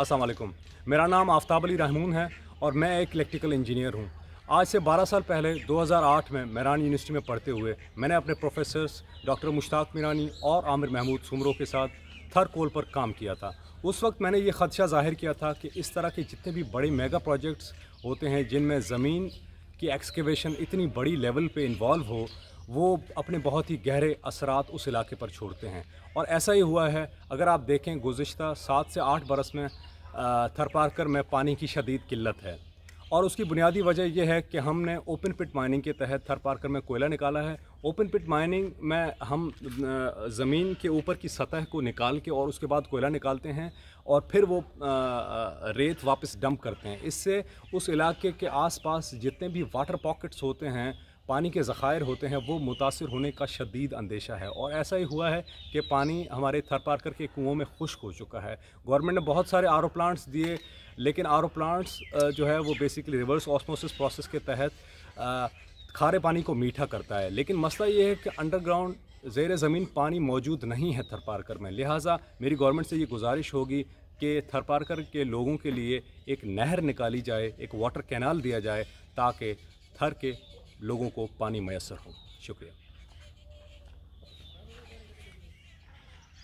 असलम मेरा नाम आफ्ताब अली रहमून है और मैं एक इलेक्ट्रिकल इंजीनियर हूँ आज से 12 साल पहले 2008 में मेरान यूनिवर्सिटी में पढ़ते हुए मैंने अपने प्रोफेसर्स डॉक्टर मुश्ताक मीरानी और आमिर महमूद सुमरो के साथ थर कोल पर काम किया था उस वक्त मैंने ये खदशा जाहिर किया था कि इस तरह के जितने भी बड़े मेगा प्रोजेक्ट्स होते हैं जिनमें ज़मीन की एक्सकेवेशन इतनी बड़ी लेवल पर इन्वॉल्व हो वो अपने बहुत ही गहरे असरात उस इलाके पर छोड़ते हैं और ऐसा ही हुआ है अगर आप देखें गुज्त सात से आठ बरस में थरपारकर में पानी की शदीद किल्लत है और उसकी बुनियादी वजह यह है कि हमने ओपन पिट माइनिंग के तहत थर में कोयला निकाला है ओपन पिट माइनिंग में हम ज़मीन के ऊपर की सतह को निकाल के और उसके बाद कोयला निकालते हैं और फिर वो रेत वापस डंप करते हैं इससे उस इलाके के आसपास जितने भी वाटर पॉकेट्स होते हैं पानी के ज़ख़ायर होते हैं वो मुतासर होने का शदीद अंदेशा है और ऐसा ही हुआ है कि पानी हमारे थर के कुओं में खुश्क हो चुका है गवर्नमेंट ने बहुत सारे आर प्लांट्स दिए लेकिन आर प्लांट्स जो है वो बेसिकली रिवर्स ऑस्मोसिस प्रोसेस के तहत खारे पानी को मीठा करता है लेकिन मसला ये है कि अंडरग्राउंड ज़ेर ज़मीन पानी मौजूद नहीं है थर में लिहाजा मेरी गवर्नमेंट से ये गुजारिश होगी कि थर के लोगों के लिए एक नहर निकाली जाए एक वाटर कैनाल दिया जाए ताकि थर के लोगों को पानी मैसर हो शुक्रिया